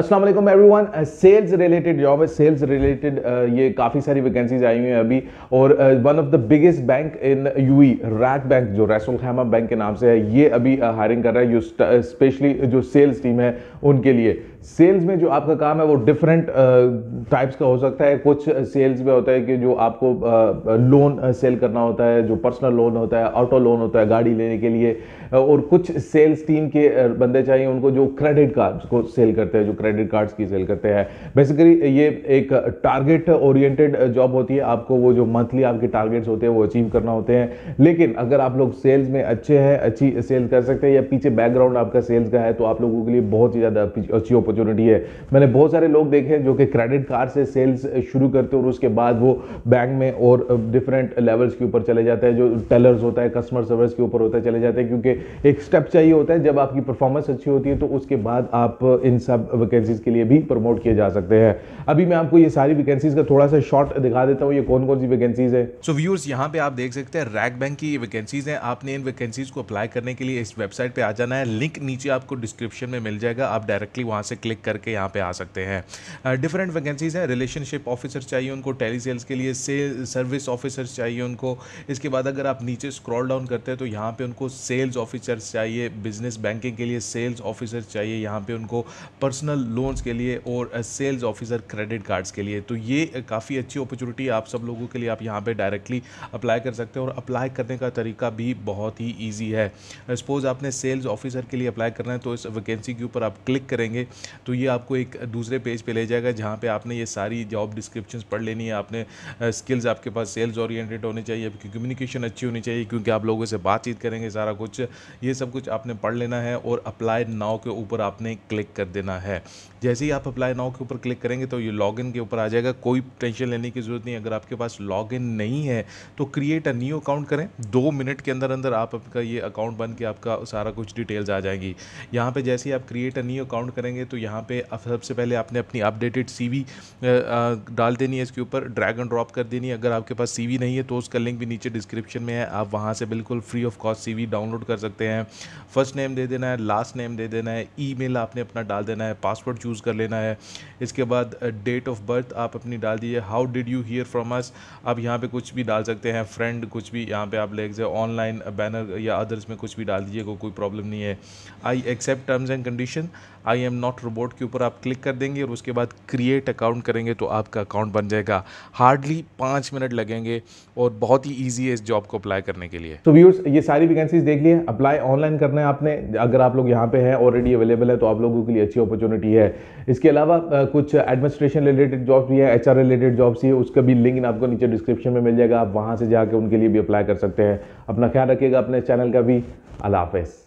Aslam everyone sales related job है sales related ये काफ़ी सारी वैकेंसीज आई हुई हैं अभी और one of the biggest bank in U E RAK bank जो रैसल खैमा बैंक के नाम से है ये अभी हायरिंग uh, कर रहा है जो स्पेशली जो सेल्स टीम है उनके लिए सेल्स में जो आपका काम है वो डिफरेंट टाइप्स uh, का हो सकता है कुछ सेल्स में होता है कि जो आपको लोन uh, सेल uh, करना होता है जो पर्सनल लोन होता है ऑटो लोन होता है गाड़ी लेने के लिए और कुछ सेल्स टीम के बंदे चाहिए उनको जो क्रेडिट कार्ड्स को सेल करते हैं जो क्रेडिट कार्ड्स की सेल करते हैं बेसिकली ये एक टारगेट ओरिएंटेड जॉब होती है आपको वो जो मंथली आपके टारगेट्स होते हैं वो अचीव करना होते हैं लेकिन अगर आप लोग सेल्स में अच्छे हैं अच्छी सेल कर सकते हैं या पीछे बैकग्राउंड आपका सेल्स का है तो आप लोगों के लिए बहुत ही ज़्यादा अच्छी अपॉर्चुनिटी है मैंने बहुत सारे लोग देखे जो कि क्रेडिट कार्ड से सेल्स शुरू करते और उसके बाद वो बैंक में और डिफरेंट लेवल्स के ऊपर चले जाते हैं जो टेलर्स होता है कस्टमर सर्विस के ऊपर होता है चले जाते हैं क्योंकि एक स्टेप चाहिए होता है जब आपकी परफॉर्मेंस अच्छी होती है तो उसके बाद आप इन सब वैकेंसीज के लिए भी प्रमोट किए जा सकते हैं अभी मैं आपको ये सारी वैकेंसीज का थोड़ा सा शॉर्ट दिखा देता हूँ ये कौन कौन सी वैकेंसीज है सो व्यूर्स यहाँ पे आप देख सकते हैं रैक बैंक की वैकेंसीज है आपने इन वैकेंसीज को अप्लाई करने के लिए इस वेबसाइट पे आ जाना है लिंक नीचे आपको डिस्क्रिप्शन में मिल जाएगा आप डायरेक्टली वहां से क्लिक करके यहाँ पे आ सकते हैं डिफरेंट वैकेंसीज़ हैं रिलेशनशिप ऑफिसर चाहिए उनको टेली सेल्स के लिए सेल सर्विस ऑफिसर्स चाहिए उनको इसके बाद अगर आप नीचे स्क्रॉल डाउन करते हैं तो यहाँ पे उनको सेल्स ऑफिसर्स चाहिए बिजनेस बैंकिंग के लिए सेल्स ऑफिसर चाहिए यहाँ पे उनको पर्सनल लोन्स के लिए और सेल्स ऑफिसर क्रेडिट कार्ड्स के लिए तो ये काफ़ी अच्छी अपॉर्चुनिटी आप सब लोगों के लिए आप यहाँ पे डायरेक्टली अप्लाई कर सकते हैं और अप्लाई करने का तरीका भी बहुत ही ईजी है सपोज़ आपने सेल्स ऑफिसर के लिए अप्लाई करना है तो इस वैकेंसी के ऊपर आप क्लिक करेंगे तो ये आपको एक दूसरे पेज पे ले जाएगा जहाँ पे आपने ये सारी जॉब डिस्क्रिप्शन पढ़ लेनी है आपने स्किल्स आपके पास सेल्स ओरिएंटेड होने चाहिए आपकी कम्युनिकेशन अच्छी होनी चाहिए क्योंकि आप लोगों से बातचीत करेंगे सारा कुछ ये सब कुछ आपने पढ़ लेना है और अप्लाई नाव के ऊपर आपने क्लिक कर देना है जैसे ही आप अप्लाई नाव के ऊपर क्लिक करेंगे तो ये लॉग के ऊपर आ जाएगा कोई टेंशन लेने की ज़रूरत नहीं अगर आपके पास लॉग नहीं है तो क्रिएट अ न्यू अकाउंट करें दो मिनट के अंदर अंदर आप आपका ये अकाउंट बन के आपका सारा कुछ डिटेल्स आ जाएंगी यहाँ पर जैसे ही आप क्रिएट अ न्यू अकाउंट करेंगे तो यहाँ पे सबसे पहले आपने अपनी अपडेटेड सीवी डाल देनी है इसके ऊपर ड्रैग एंड ड्रॉप कर देनी है अगर आपके पास सीवी नहीं है तो उसका लिंक भी नीचे डिस्क्रिप्शन में है आप वहाँ से बिल्कुल free of cost CV download कर सकते हैं फर्स्ट नेम दे देना है लास्ट नेम दे देना है ई आपने अपना डाल देना है पासवर्ड चूज़ कर लेना है इसके बाद डेट ऑफ बर्थ आप अपनी डाल दीजिए how did you hear from us आप यहाँ पे कुछ भी डाल सकते हैं फ्रेंड कुछ भी यहाँ पे आप लेकिन ऑनलाइन बैनर या अदर्स में कुछ भी डाल दीजिए कोई प्रॉब्लम नहीं है I accept terms and condition I am not board के ऊपर आप क्लिक कर देंगे और उसके बाद क्रिएट अकाउंट करेंगे तो आपका अकाउंट बन जाएगा हार्डली पाँच मिनट लगेंगे और बहुत ही ईजी है इस जॉब को अप्लाई करने के लिए तो व्यूर्स ये सारी वैकेंसीज देख लिए अप्लाई ऑनलाइन करना है आपने अगर आप लोग यहाँ पे हैं ऑलरेडी अवेलेबल है तो आप लोगों के लिए अच्छी अपॉर्चुनिटी है इसके अलावा कुछ एडमिनिस्ट्रेशन रिलेटेड जॉब्स भी है एच रिलेटेड जॉब्स ही है उसका भी लिंक आपको नीचे डिस्क्रिप्शन में मिल जाएगा आप वहाँ से जाकर उनके लिए भी अप्लाई कर सकते हैं अपना ख्याल रखिएगा अपने चैनल का भी अल्लाह हाफिज़